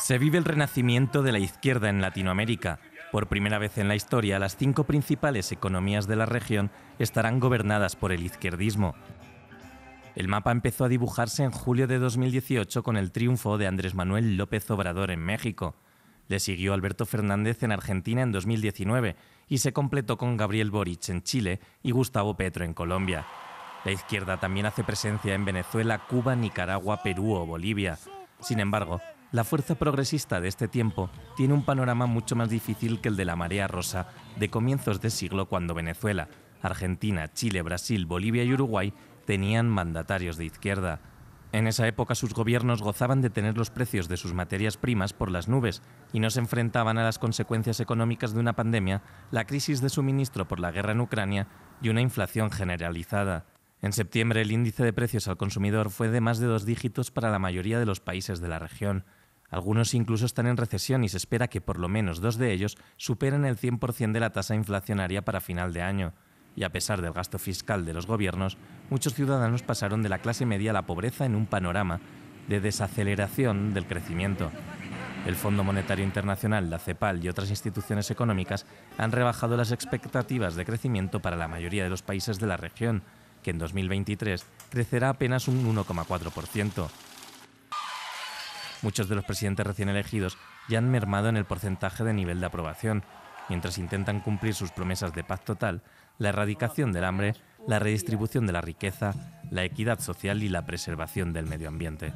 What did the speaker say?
Se vive el renacimiento de la izquierda en Latinoamérica. Por primera vez en la historia, las cinco principales economías de la región estarán gobernadas por el izquierdismo. El mapa empezó a dibujarse en julio de 2018 con el triunfo de Andrés Manuel López Obrador en México. Le siguió Alberto Fernández en Argentina en 2019 y se completó con Gabriel Boric en Chile y Gustavo Petro en Colombia. La izquierda también hace presencia en Venezuela, Cuba, Nicaragua, Perú o Bolivia. Sin embargo, la fuerza progresista de este tiempo tiene un panorama mucho más difícil que el de la marea rosa de comienzos de siglo cuando Venezuela, Argentina, Chile, Brasil, Bolivia y Uruguay tenían mandatarios de izquierda. En esa época sus gobiernos gozaban de tener los precios de sus materias primas por las nubes y no se enfrentaban a las consecuencias económicas de una pandemia, la crisis de suministro por la guerra en Ucrania y una inflación generalizada. En septiembre el índice de precios al consumidor fue de más de dos dígitos para la mayoría de los países de la región. Algunos incluso están en recesión y se espera que por lo menos dos de ellos superen el 100% de la tasa inflacionaria para final de año. Y a pesar del gasto fiscal de los gobiernos, muchos ciudadanos pasaron de la clase media a la pobreza en un panorama de desaceleración del crecimiento. El Fondo Monetario Internacional, la CEPAL y otras instituciones económicas han rebajado las expectativas de crecimiento para la mayoría de los países de la región, que en 2023 crecerá apenas un 1,4% Muchos de los presidentes recién elegidos ya han mermado en el porcentaje de nivel de aprobación. Mientras intentan cumplir sus promesas de paz total, la erradicación del hambre, la redistribución de la riqueza, la equidad social y la preservación del medio ambiente.